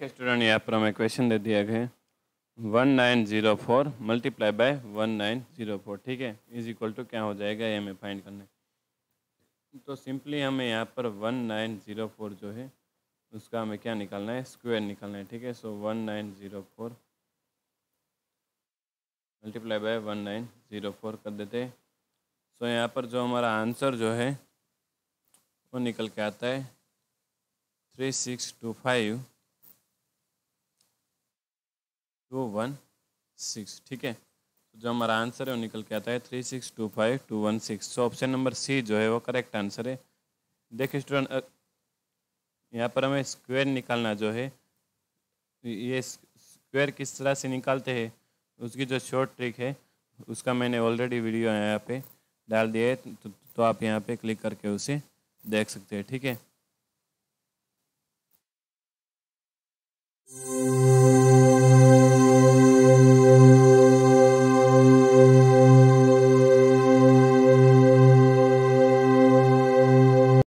देखे स्टूडेंट यहाँ पर हमें क्वेश्चन दे दिया गया one nine zero four multiply by one nine zero four ठीक है इज इक्वल टू क्या हो जाएगा ये हमें फाइंड करना है तो सिंपली हमें यहाँ पर वन नाइन जीरो फोर जो है उसका हमें क्या निकालना है स्क्वायर निकालना है ठीक है so one nine zero four multiply by one nine zero four कर देते हैं सो यहाँ पर जो हमारा आंसर जो है वो निकल के आता है three six two five two one six ठीक है तो जो हमारा आंसर है वो निकल के आता है three six two five two one six तो ऑप्शन नंबर सी जो है वो करेक्ट आंसर है देखिए स्टूडेंट यहाँ पर हमें स्क्वायर निकालना जो है ये स्क्वायर किस तरह से निकालते हैं उसकी जो शॉर्ट ट्रिक है उसका मैंने ऑलरेडी वीडियो यहाँ पे डाल दिया है तो, तो आप यहाँ पे क्लिक करके उसे देख सकते हैं ठीक है